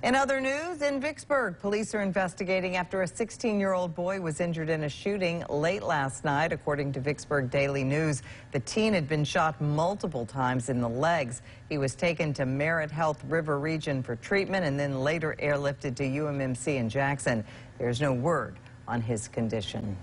In other news, in Vicksburg, police are investigating after a 16-year-old boy was injured in a shooting late last night. According to Vicksburg Daily News, the teen had been shot multiple times in the legs. He was taken to Merritt Health River Region for treatment and then later airlifted to UMMC in Jackson. There's no word on his condition.